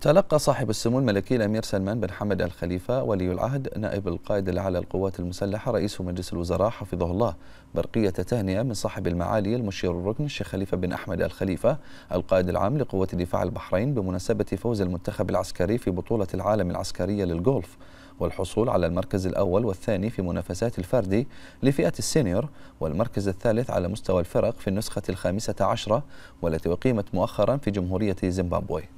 تلقى صاحب السمو الملكي الامير سلمان بن حمد الخليفه ولي العهد نائب القائد الاعلى للقوات المسلحه رئيس مجلس الوزراء حفظه الله برقيه تهنئه من صاحب المعالي المشير الركن الشيخ خليفه بن احمد الخليفه القائد العام لقوات دفاع البحرين بمناسبه فوز المنتخب العسكري في بطوله العالم العسكريه للغولف والحصول على المركز الأول والثاني في منافسات الفردي لفئة السينيور والمركز الثالث على مستوى الفرق في النسخة الخامسة عشرة والتي أقيمت مؤخرا في جمهورية زيمبابوي